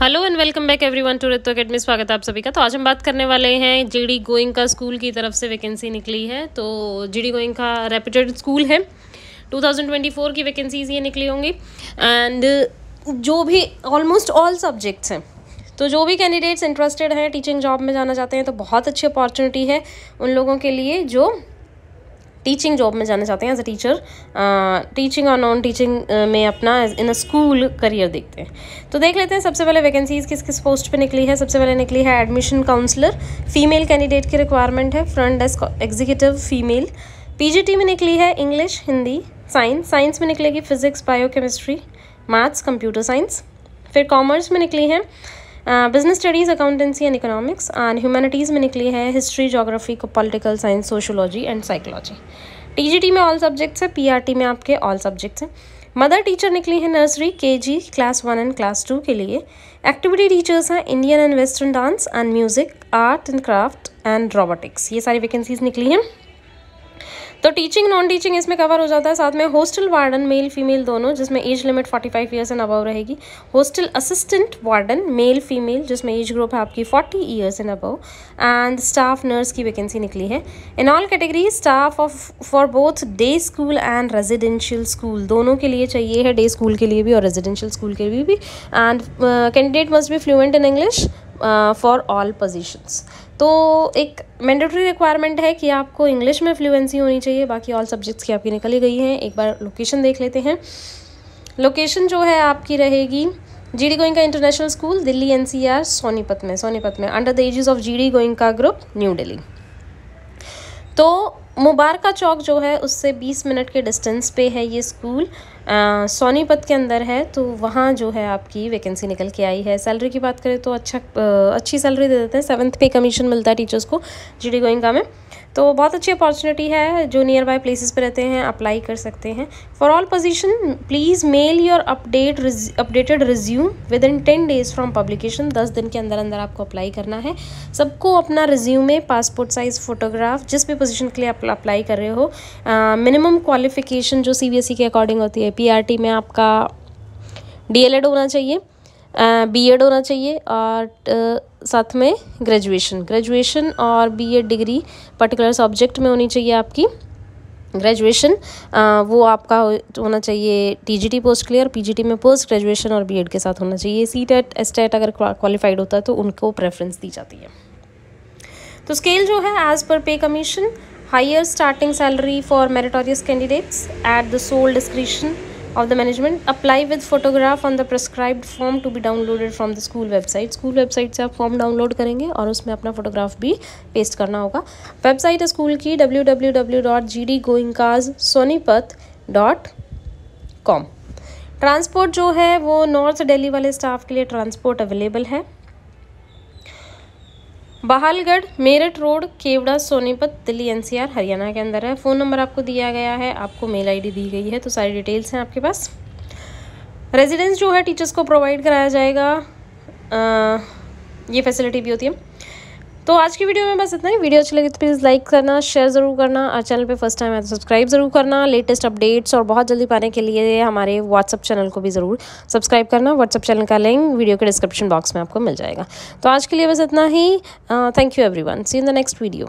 hello and welcome back everyone to रितो academy स्वागत है आप सभी का तो आज हम बात करने वाले हैं जीडी गोइंग का स्कूल की तरफ से वैकेंसी निकली है तो जीडी गोइंग का रेपुटेड स्कूल है 2024 की वैकेंसीज ये निकली होंगी एंड जो भी ऑलमोस्ट ऑल सब्जेक्ट्स हैं तो जो भी कैंडिडेट्स इंटरेस्टेड हैं टीचिंग जॉब में जाना चाहते हैं तो बहुत अच्छी अपॉर्चुनिटी है उन लोगों के लिए जो टीचिंग जॉब में जाना चाहते हैं एज अ टीचर टीचिंग और नॉन टीचिंग में अपना इन अ स्कूल करियर देखते हैं तो देख लेते हैं सबसे पहले वैकेंसीज किस किस पोस्ट पे निकली है सबसे पहले निकली है एडमिशन काउंसलर फीमेल कैंडिडेट की रिक्वायरमेंट है front desk executive female P में निकली है इंग्लिश हिंदी साइंस साइंस में निकलेगी physics bio maths computer science फिर कॉमर्स में निकली है business studies accountancy and economics and humanities में निकली है history geography political science sociology and psychology TGT में ऑल सब्जेक्ट्स है पीआरटी में आपके ऑल सब्जेक्ट्स हैं मदर टीचर निकली है nursery KG class one and class two के लिए एक्टिविटी टीचर्स हैं Indian and western dance and music art and craft and robotics ये सारी वैकेंसीज निकली हैं तो टीचिंग नॉन टीचिंग इसमें कवर हो जाता है साथ में हॉस्टल वार्डन मेल फीमेल दोनों जिसमें age limit forty five years and above रहेगी hostel assistant warden male female जिसमें एज ग्रुप है आपकी forty years and above and staff nurse की वैकेंसी निकली है in all category staff of for both day school and residential school दोनों के लिए चाहिए है डे स्कूल के लिए भी और रेजिडेंशियल स्कूल के लिए भी एंड कैंडिडेट मस्ट भी fluent in English for all positions तो एक मैंडेटरी रिक्वायरमेंट है कि आपको इंग्लिश में फ्लुएंसी होनी चाहिए बाकी ऑल सब्जेक्ट्स की आपकी निकली गई हैं एक बार लोकेशन देख लेते हैं लोकेशन जो है आपकी रहेगी G D Goenka international school Delhi NCR e Sonipat में सोनीपत में under the aegis of G D Goenka group new Delhi तो मुबारका चौक जो है उससे 20 मिनट के डिस्टेंस पे है ये स्कूल सोनीपत के अंदर है तो वहाँ जो है आपकी वैकेंसी निकल के आई है सैलरी की बात करें तो अच्छा अच्छी सैलरी दे देते हैं सेवन्थ पे कमीशन मिलता है टीचर्स को जी डी गोइंगा में तो बहुत अच्छी अपॉर्चुनिटी है जो नियर बाय प्लेसेस पर रहते हैं अप्लाई कर सकते हैं for all position please mail your update updated resume within ten days from publication दस दिन के अंदर अंदर आपको अप्लाई करना है सबको अपना रिज्यूमे पासपोर्ट साइज़ फ़ोटोग्राफ जिस भी पोजीशन के लिए आप अप्लाई कर रहे हो मिनिमम क्वालिफिकेशन जो सी e के अकॉर्डिंग होती है पी में आपका डी होना चाहिए बीएड होना चाहिए और साथ में ग्रेजुएशन ग्रेजुएशन और बीएड डिग्री पर्टिकुलर सब्जेक्ट में होनी चाहिए आपकी ग्रेजुएशन वो आपका होना चाहिए टीजीटी पोस्ट क्लियर पीजीटी में पोस्ट ग्रेजुएशन और बीएड के साथ होना चाहिए सी टेट एस टेट अगर क्वालिफाइड होता है तो उनको प्रेफरेंस दी जाती है तो स्केल जो है as per pay commission higher starting salary for meritorious candidates at the sole discretion of the management apply with photograph on the prescribed form to be downloaded from the school website school website se aap form download karenge aur usme apna photograph bhi paste karna hoga website school ki www.gdgoinkasonipat.com transport जो है वो north Delhi वाले staff के लिए transport available है Bahalgarh Meerut road Kewra Sonipat Delhi NCR Haryana के अंदर है फ़ोन नंबर आपको दिया गया है आपको मेल आईडी दी गई है तो सारी डिटेल्स हैं आपके पास रेजिडेंस जो है टीचर्स को प्रोवाइड कराया जाएगा आ, ये फैसिलिटी भी होती है तो आज की वीडियो में बस इतना ही वीडियो अच्छी लगी तो प्लीज़ लाइक करना शेयर ज़रूर करना और चैनल पे फर्स्ट टाइम है तो सब्सक्राइब ज़रूर करना लेटेस्ट अपडेट्स और बहुत जल्दी पाने के लिए हमारे व्हाट्सअप चैनल को भी ज़रूर सब्सक्राइब करना व्हाट्सअप चैनल का लिंक वीडियो के डिस्क्रिप्शन बॉक्स में आपको मिल जाएगा तो आज के लिए बस इतना ही thank you everyone see in the next video